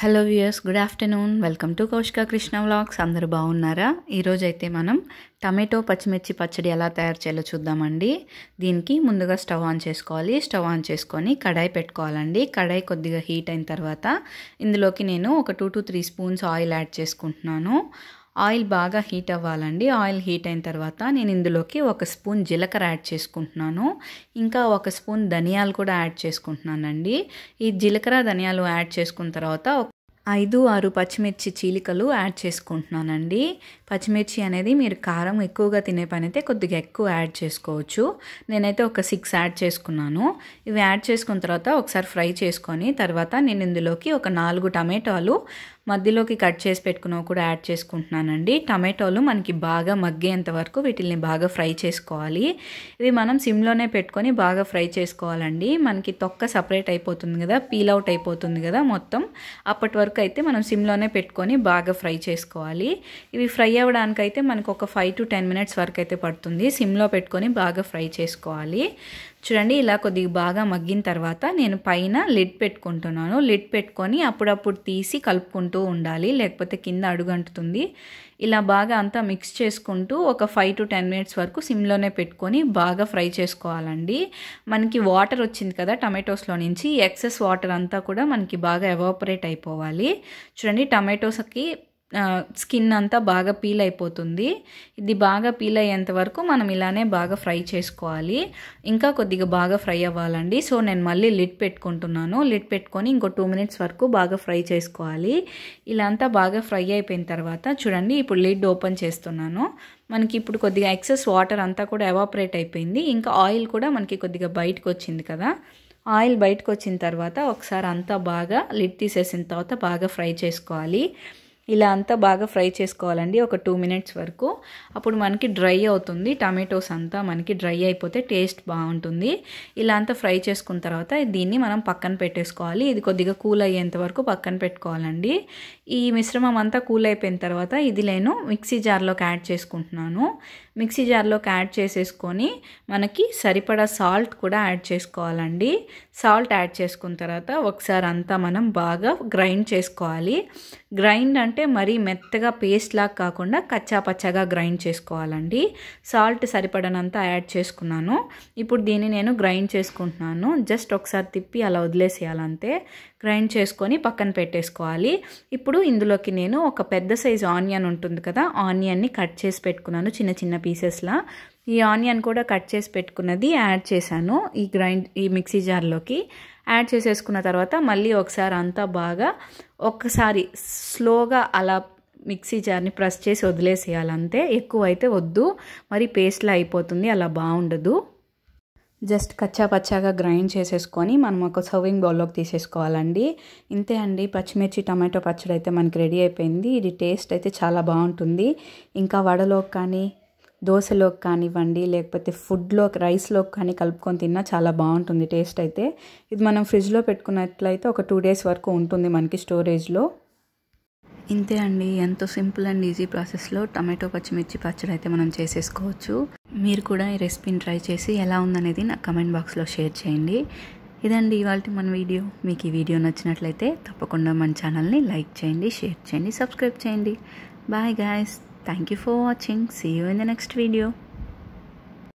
Hello viewers good afternoon welcome to Kaushika Krishna vlogs అందరూ బాగున్నారా ఈరోజైతే మనం టమాటో పచ్చిమిర్చి పచ్చడి ఎలా తయారు చేయాలో చూద్దామండి దీనికి ముందుగా స్టవ్ ఆన్ చేసుకోవాలి స్టవ్ ఆన్ చేసుకొని కడాయి పెట్టుకోవాలండి కడాయి కొద్దిగా హీట్ అయిన తర్వాత ఇందులోకి నేను ఒక two to three spoons oil add చేసుకుంటున్నాను ఆయిల్ బాగా హీట్ అవ్వాలండి ఆయిల్ హీట్ అయిన తర్వాత నేను ఇందులోకి ఒక స్పూన్ జీలకర్ర యాడ్ చేసుకుంటున్నాను ఇంకా ఒక స్పూన్ ధనియాలు కూడా యాడ్ చేసుకుంటున్నానండి ఈ జీలకర్ర ధనియాలు యాడ్ చేసుకున్న తర్వాత ఐదు ఆరు పచ్చిమిర్చి చీలికలు యాడ్ చేసుకుంటున్నానండి పచ్చిమిర్చి అనేది మీరు కారం ఎక్కువగా తినే పని అయితే కొద్దిగా ఎక్కువ యాడ్ చేసుకోవచ్చు నేనైతే ఒక సిక్స్ యాడ్ చేసుకున్నాను ఇవి యాడ్ చేసుకున్న తర్వాత ఒకసారి ఫ్రై చేసుకొని తర్వాత నేను ఇందులోకి ఒక నాలుగు టమాటాలు మధ్యలోకి కట్ చేసి పెట్టుకున్నవి కూడా యాడ్ చేసుకుంటున్నానండి టమాటోలు మనకి బాగా మగ్గేంత వరకు వీటిల్ని బాగా ఫ్రై చేసుకోవాలి ఇవి మనం సిమ్లోనే పెట్టుకొని బాగా ఫ్రై చేసుకోవాలండి మనకి తొక్క సపరేట్ అయిపోతుంది కదా పీల్ అవుట్ అయిపోతుంది కదా మొత్తం అప్పటి వరకు అయితే మనం సిమ్లోనే పెట్టుకొని బాగా ఫ్రై చేసుకోవాలి ఇవి ఫ్రై అవ్వడానికైతే మనకు ఒక ఫైవ్ టు టెన్ మినిట్స్ వరకు అయితే పడుతుంది సిమ్లో పెట్టుకొని బాగా ఫ్రై చేసుకోవాలి చూడండి ఇలా కొద్దిగా బాగా మగ్గిన తర్వాత నేను పైన లిడ్ పెట్టుకుంటున్నాను లిడ్ పెట్టుకొని అప్పుడప్పుడు తీసి కలుపుకుంటూ కలుపుతూ ఉండాలి లేకపోతే కింద అడుగంటుతుంది ఇలా బాగా అంతా మిక్స్ చేసుకుంటూ ఒక ఫైవ్ టు టెన్ మినిట్స్ వరకు సిమ్లోనే పెట్టుకొని బాగా ఫ్రై చేసుకోవాలండి మనకి వాటర్ వచ్చింది కదా టమాటోస్లో నుంచి ఎక్సెస్ వాటర్ అంతా కూడా మనకి బాగా ఎవాపరేట్ అయిపోవాలి చూడండి టమాటోస్కి స్కిన్ అంతా బాగా పీల్ అయిపోతుంది ఇది బాగా పీల్ అయ్యేంత వరకు మనం ఇలానే బాగా ఫ్రై చేసుకోవాలి ఇంకా కొద్దిగా బాగా ఫ్రై అవ్వాలండి సో నేను మళ్ళీ లిడ్ పెట్టుకుంటున్నాను లిడ్ పెట్టుకొని ఇంకో టూ మినిట్స్ వరకు బాగా ఫ్రై చేసుకోవాలి ఇలా అంతా బాగా ఫ్రై అయిపోయిన తర్వాత చూడండి ఇప్పుడు లిడ్ ఓపెన్ చేస్తున్నాను మనకి ఇప్పుడు కొద్దిగా ఎక్సెస్ వాటర్ అంతా కూడా ఎవాపరేట్ అయిపోయింది ఇంకా ఆయిల్ కూడా మనకి కొద్దిగా బయటకు వచ్చింది కదా ఆయిల్ బయటకు వచ్చిన తర్వాత ఒకసారి అంతా బాగా లిడ్ తీసేసిన తర్వాత బాగా ఫ్రై చేసుకోవాలి ఇలా అంతా బాగా ఫ్రై చేసుకోవాలండి ఒక టూ మినిట్స్ వరకు అప్పుడు మనకి డ్రై అవుతుంది టమాటోస్ అంతా మనకి డ్రై అయిపోతే టేస్ట్ బాగుంటుంది ఇలా అంతా ఫ్రై చేసుకున్న తర్వాత దీన్ని మనం పక్కన పెట్టేసుకోవాలి ఇది కొద్దిగా కూల్ అయ్యేంత వరకు పక్కన పెట్టుకోవాలండి ఈ మిశ్రమం అంతా కూల్ అయిపోయిన తర్వాత ఇది నేను మిక్సీ జార్లోకి యాడ్ చేసుకుంటున్నాను మిక్సీ జార్లోకి యాడ్ చేసేసుకొని మనకి సరిపడా సాల్ట్ కూడా యాడ్ చేసుకోవాలండి సాల్ట్ యాడ్ చేసుకున్న తర్వాత ఒకసారి అంతా మనం బాగా గ్రైండ్ చేసుకోవాలి గ్రైండ్ అంటే అంటే మరీ మెత్తగా పేస్ట్ లాగా కాకుండా కచ్చా పచ్చగా గ్రైండ్ చేసుకోవాలండి సాల్ట్ సరిపడనంత యాడ్ చేసుకున్నాను ఇప్పుడు దీన్ని నేను గ్రైండ్ చేసుకుంటున్నాను జస్ట్ ఒకసారి తిప్పి అలా వదిలేసేయాలంతే గ్రైండ్ చేసుకొని పక్కన పెట్టేసుకోవాలి ఇప్పుడు ఇందులోకి నేను ఒక పెద్ద సైజు ఆనియన్ ఉంటుంది కదా ఆనియన్ని కట్ చేసి పెట్టుకున్నాను చిన్న చిన్న పీసెస్లా ఈ ఆనియన్ కూడా కట్ చేసి పెట్టుకున్నది యాడ్ చేశాను ఈ గ్రైండ్ ఈ మిక్సీ జార్లోకి యాడ్ చేసేసుకున్న తర్వాత మళ్ళీ ఒకసారి అంతా బాగా ఒక్కసారి స్లోగా అలా మిక్సీ జార్ని ప్రెస్ చేసి వదిలేసేయాలంతే ఎక్కువ అయితే వద్దు మరి పేస్ట్లా అయిపోతుంది అలా బాగుండదు జస్ట్ కచ్చా పచ్చాగా గ్రైండ్ చేసేసుకొని మనం ఒక సర్వింగ్ బౌల్లోకి తీసేసుకోవాలండి ఇంతే అండి పచ్చిమిర్చి టమాటో పచ్చడి అయితే మనకి రెడీ అయిపోయింది ఇది టేస్ట్ అయితే చాలా బాగుంటుంది ఇంకా వడలోకి కానీ దోశలోకి కానివ్వండి లేకపోతే ఫుడ్లో రైస్లోకి కానీ కలుపుకొని తిన్నా చాలా బాగుంటుంది టేస్ట్ అయితే ఇది మనం ఫ్రిడ్జ్లో పెట్టుకున్నట్లయితే ఒక టూ డేస్ వరకు ఉంటుంది మనకి స్టోరేజ్లో ఇంతే అండి ఎంతో సింపుల్ అండ్ ఈజీ ప్రాసెస్లో టమాటో పచ్చిమిర్చి పచ్చడి అయితే మనం చేసేసుకోవచ్చు మీరు కూడా ఈ రెసిపీని ట్రై చేసి ఎలా ఉందనేది నా కమెంట్ బాక్స్లో షేర్ చేయండి ఇదండి ఇవాళ మన వీడియో మీకు ఈ వీడియో నచ్చినట్లయితే తప్పకుండా మన ఛానల్ని లైక్ చేయండి షేర్ చేయండి సబ్స్క్రైబ్ చేయండి bye guys Thank you for watching. See you in the next video.